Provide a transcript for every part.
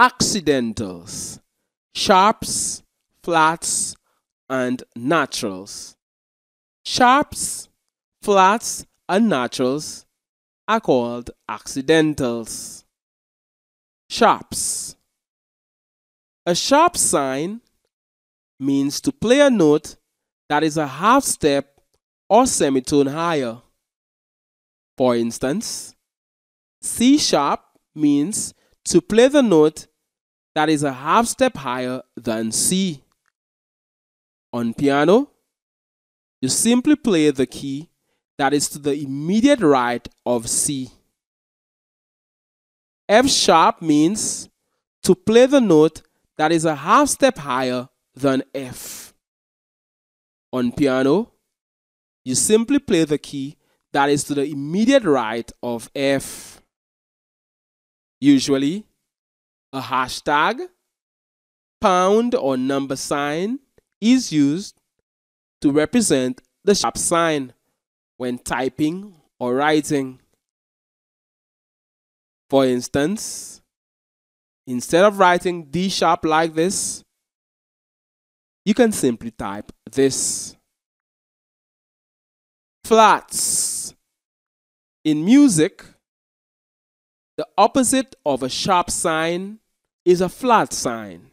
accidentals, sharps, flats, and naturals. Sharps, flats, and naturals are called accidentals. Sharps. A sharp sign means to play a note that is a half step or semitone higher. For instance, C sharp means to play the note that is a half step higher than C. On piano, you simply play the key that is to the immediate right of C. F sharp means to play the note that is a half step higher than F. On piano, you simply play the key that is to the immediate right of F. Usually, a hashtag, pound or number sign is used to represent the sharp sign when typing or writing. For instance, instead of writing D sharp like this, you can simply type this. Flats. In music, the opposite of a sharp sign is a flat sign.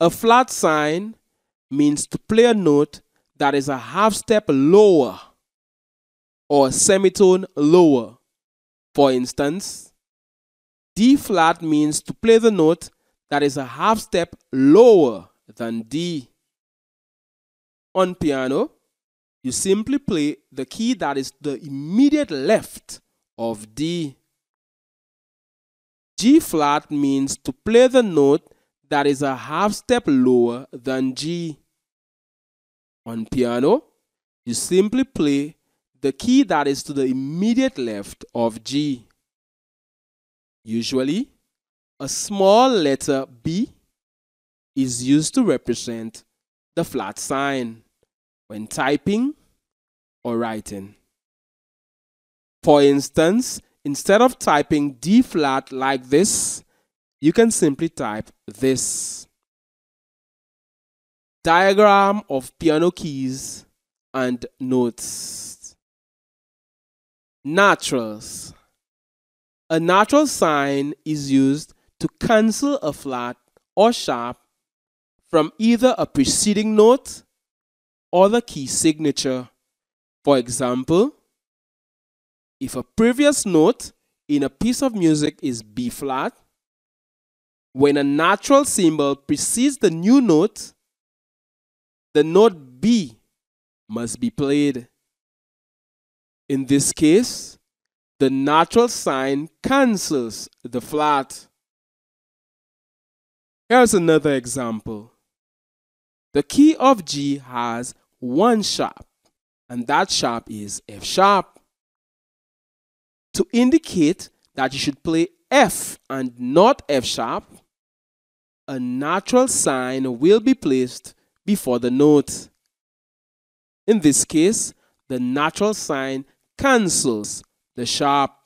A flat sign means to play a note that is a half step lower or a semitone lower. For instance, D flat means to play the note that is a half step lower than D. On piano, you simply play the key that is the immediate left of D. G flat means to play the note that is a half step lower than G. On piano, you simply play the key that is to the immediate left of G. Usually, a small letter B is used to represent the flat sign when typing or writing. For instance, Instead of typing D flat like this, you can simply type this. Diagram of piano keys and notes. Naturals. A natural sign is used to cancel a flat or sharp from either a preceding note or the key signature. For example, if a previous note in a piece of music is B flat, when a natural symbol precedes the new note, the note B must be played. In this case, the natural sign cancels the flat. Here's another example. The key of G has one sharp, and that sharp is F sharp to indicate that you should play F and not F sharp, a natural sign will be placed before the note. In this case, the natural sign cancels the sharp.